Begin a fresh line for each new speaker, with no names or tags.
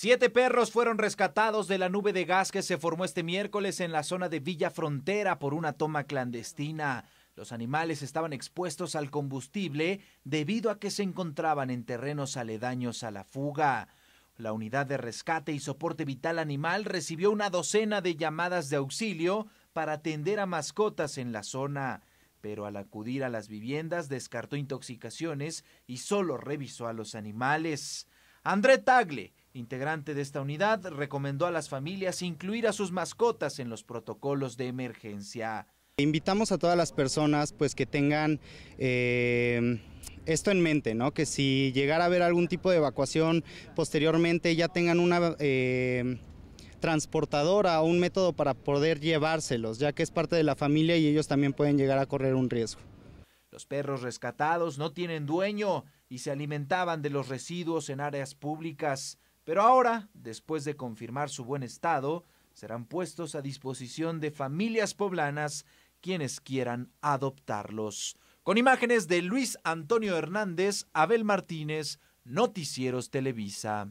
Siete perros fueron rescatados de la nube de gas que se formó este miércoles en la zona de Villa Frontera por una toma clandestina. Los animales estaban expuestos al combustible debido a que se encontraban en terrenos aledaños a la fuga. La unidad de rescate y soporte vital animal recibió una docena de llamadas de auxilio para atender a mascotas en la zona, pero al acudir a las viviendas descartó intoxicaciones y solo revisó a los animales. André Tagle, integrante de esta unidad, recomendó a las familias incluir a sus mascotas en los protocolos de emergencia.
Invitamos a todas las personas pues que tengan eh, esto en mente, ¿no? que si llegara a haber algún tipo de evacuación posteriormente ya tengan una... Eh, transportadora o un método para poder llevárselos, ya que es parte de la familia y ellos también pueden llegar a correr un riesgo.
Los perros rescatados no tienen dueño y se alimentaban de los residuos en áreas públicas. Pero ahora, después de confirmar su buen estado, serán puestos a disposición de familias poblanas quienes quieran adoptarlos. Con imágenes de Luis Antonio Hernández, Abel Martínez, Noticieros Televisa.